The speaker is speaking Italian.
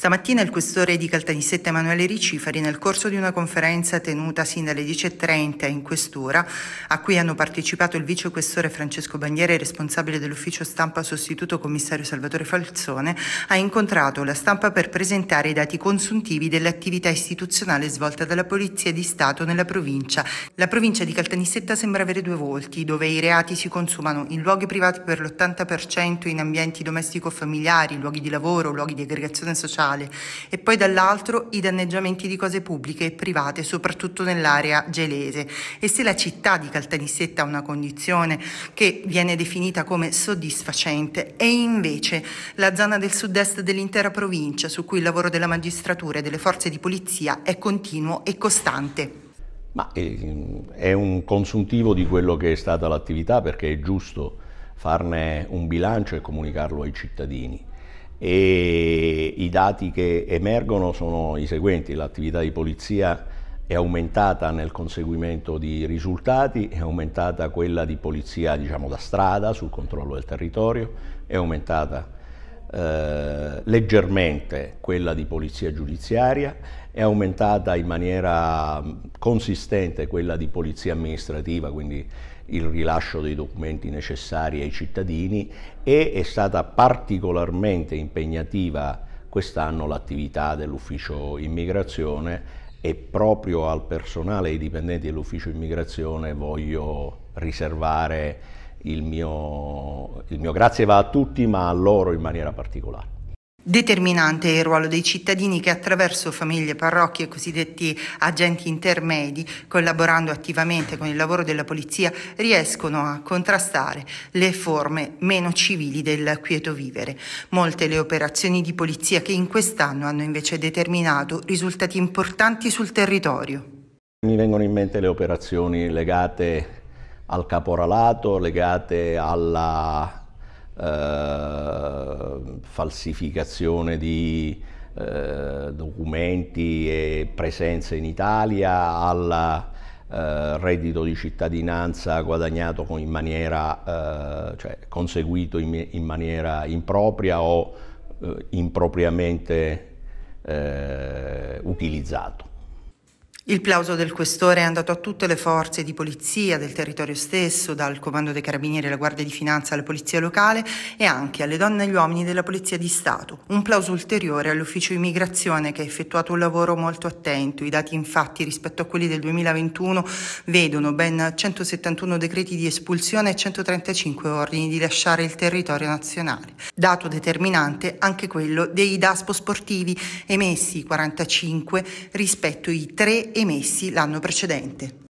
Stamattina il questore di Caltanissetta Emanuele Ricifari, nel corso di una conferenza tenuta sin dalle 10.30 in questura, a cui hanno partecipato il vicequestore questore Francesco Bagniere, responsabile dell'ufficio stampa sostituto commissario Salvatore Falzone, ha incontrato la stampa per presentare i dati consuntivi dell'attività istituzionale svolta dalla Polizia di Stato nella provincia. La provincia di Caltanissetta sembra avere due volti, dove i reati si consumano in luoghi privati per l'80%, in ambienti domestico-familiari, luoghi di lavoro, luoghi di aggregazione sociale ambientale e poi dall'altro i danneggiamenti di cose pubbliche e private, soprattutto nell'area gelese. E se la città di Caltanissetta ha una condizione che viene definita come soddisfacente, è invece la zona del sud-est dell'intera provincia su cui il lavoro della magistratura e delle forze di polizia è continuo e costante. Ma eh, è un consuntivo di quello che è stata l'attività perché è giusto farne un bilancio e comunicarlo ai cittadini e i dati che emergono sono i seguenti, l'attività di polizia è aumentata nel conseguimento di risultati, è aumentata quella di polizia diciamo, da strada sul controllo del territorio, è aumentata eh, leggermente quella di polizia giudiziaria, è aumentata in maniera mm, consistente quella di polizia amministrativa, quindi il rilascio dei documenti necessari ai cittadini e è stata particolarmente impegnativa quest'anno l'attività dell'ufficio immigrazione e proprio al personale e ai dipendenti dell'ufficio immigrazione voglio riservare il mio, il mio grazie va a tutti, ma a loro in maniera particolare. Determinante è il ruolo dei cittadini che attraverso famiglie, parrocchie e cosiddetti agenti intermedi, collaborando attivamente con il lavoro della polizia, riescono a contrastare le forme meno civili del quieto vivere. Molte le operazioni di polizia che in quest'anno hanno invece determinato risultati importanti sul territorio. Mi vengono in mente le operazioni legate al caporalato, legate alla eh, falsificazione di eh, documenti e presenze in Italia, al eh, reddito di cittadinanza guadagnato in maniera, eh, cioè conseguito in, in, maniera impropria o eh, impropriamente eh, utilizzato. Il plauso del questore è andato a tutte le forze di polizia del territorio stesso, dal comando dei carabinieri alla Guardia di Finanza alla polizia locale e anche alle donne e agli uomini della Polizia di Stato. Un plauso ulteriore all'ufficio immigrazione che ha effettuato un lavoro molto attento. I dati infatti rispetto a quelli del 2021 vedono ben 171 decreti di espulsione e 135 ordini di lasciare il territorio nazionale. Dato determinante anche quello dei DASPO sportivi emessi 45 rispetto ai 3 e emessi l'anno precedente.